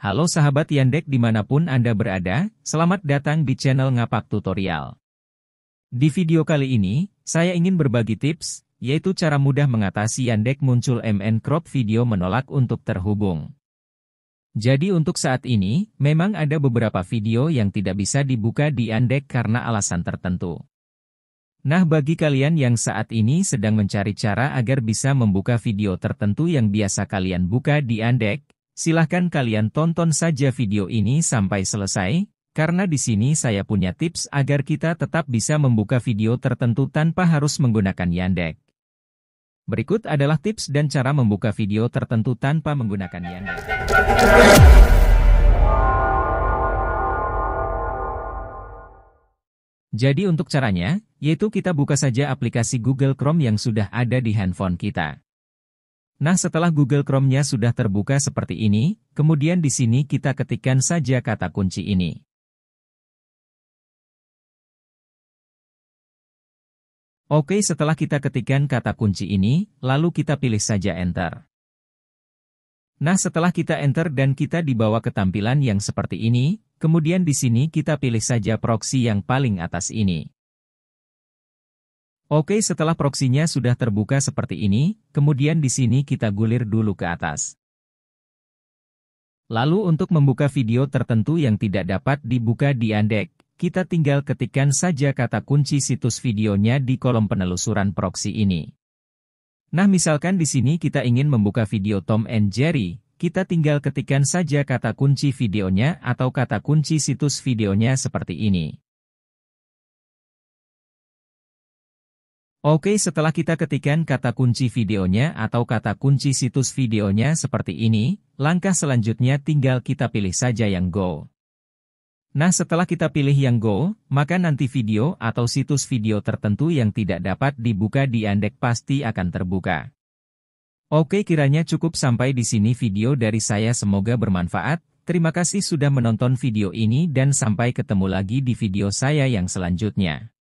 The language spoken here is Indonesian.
Halo sahabat Yandex dimanapun Anda berada, selamat datang di channel Ngapak Tutorial. Di video kali ini, saya ingin berbagi tips, yaitu cara mudah mengatasi Yandex muncul MN crop video menolak untuk terhubung. Jadi untuk saat ini, memang ada beberapa video yang tidak bisa dibuka di Yandex karena alasan tertentu. Nah bagi kalian yang saat ini sedang mencari cara agar bisa membuka video tertentu yang biasa kalian buka di Yandek, Silahkan kalian tonton saja video ini sampai selesai, karena di sini saya punya tips agar kita tetap bisa membuka video tertentu tanpa harus menggunakan Yandex. Berikut adalah tips dan cara membuka video tertentu tanpa menggunakan Yandex. Jadi untuk caranya, yaitu kita buka saja aplikasi Google Chrome yang sudah ada di handphone kita. Nah setelah Google Chrome-nya sudah terbuka seperti ini, kemudian di sini kita ketikkan saja kata kunci ini. Oke setelah kita ketikkan kata kunci ini, lalu kita pilih saja Enter. Nah setelah kita Enter dan kita dibawa ke tampilan yang seperti ini, kemudian di sini kita pilih saja proxy yang paling atas ini. Oke setelah proksinya sudah terbuka seperti ini, kemudian di sini kita gulir dulu ke atas. Lalu untuk membuka video tertentu yang tidak dapat dibuka di Andek, kita tinggal ketikkan saja kata kunci situs videonya di kolom penelusuran proxy ini. Nah misalkan di sini kita ingin membuka video Tom and Jerry, kita tinggal ketikkan saja kata kunci videonya atau kata kunci situs videonya seperti ini. Oke setelah kita ketikkan kata kunci videonya atau kata kunci situs videonya seperti ini, langkah selanjutnya tinggal kita pilih saja yang go. Nah setelah kita pilih yang go, maka nanti video atau situs video tertentu yang tidak dapat dibuka di Andek pasti akan terbuka. Oke kiranya cukup sampai di sini video dari saya semoga bermanfaat, terima kasih sudah menonton video ini dan sampai ketemu lagi di video saya yang selanjutnya.